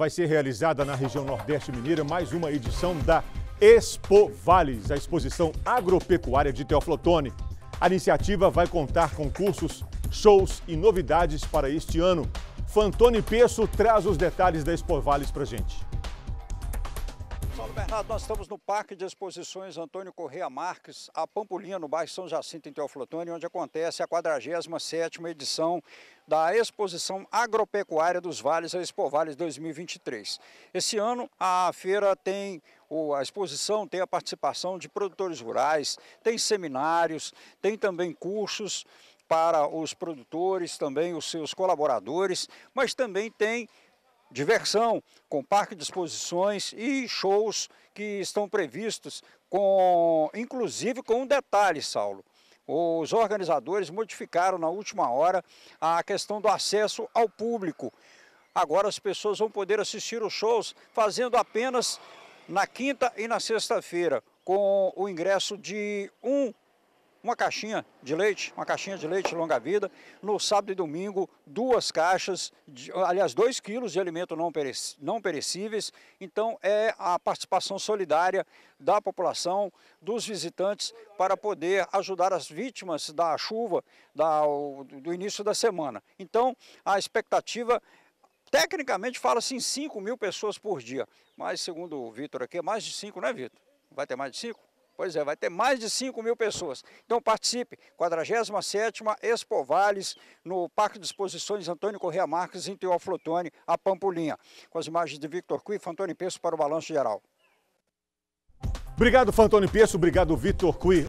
vai ser realizada na região Nordeste Mineira mais uma edição da Expo Vales, a exposição agropecuária de Teoflotone. A iniciativa vai contar com cursos, shows e novidades para este ano. Fantoni Pesso traz os detalhes da Expo Vales para gente. Saulo Bernardo, nós estamos no Parque de Exposições Antônio Correia Marques, a Pampulinha no bairro São Jacinto, em Teoflotone, onde acontece a 47ª edição da Exposição Agropecuária dos Vales, a Expovales 2023. Esse ano a feira tem, a exposição tem a participação de produtores rurais, tem seminários, tem também cursos para os produtores, também os seus colaboradores, mas também tem diversão, com parque de exposições e shows que estão previstos, com, inclusive com um detalhe, Saulo. Os organizadores modificaram na última hora a questão do acesso ao público. Agora as pessoas vão poder assistir os shows fazendo apenas na quinta e na sexta-feira, com o ingresso de um uma caixinha de leite, uma caixinha de leite longa-vida. No sábado e domingo, duas caixas, de, aliás, dois quilos de alimento não, perec não perecíveis. Então, é a participação solidária da população, dos visitantes, para poder ajudar as vítimas da chuva da, do início da semana. Então, a expectativa Tecnicamente fala-se em 5 mil pessoas por dia, mas segundo o Vitor aqui, é mais de 5, não é, Vitor? Vai ter mais de 5? Pois é, vai ter mais de 5 mil pessoas. Então participe, 47ª Expo Vales, no Parque de Exposições Antônio Correa Marques, em Teoflotone, a Pampulinha. Com as imagens de Victor e Antônio Peço para o Balanço Geral. Obrigado, Fantoni Peço. Obrigado, Vitor Cui.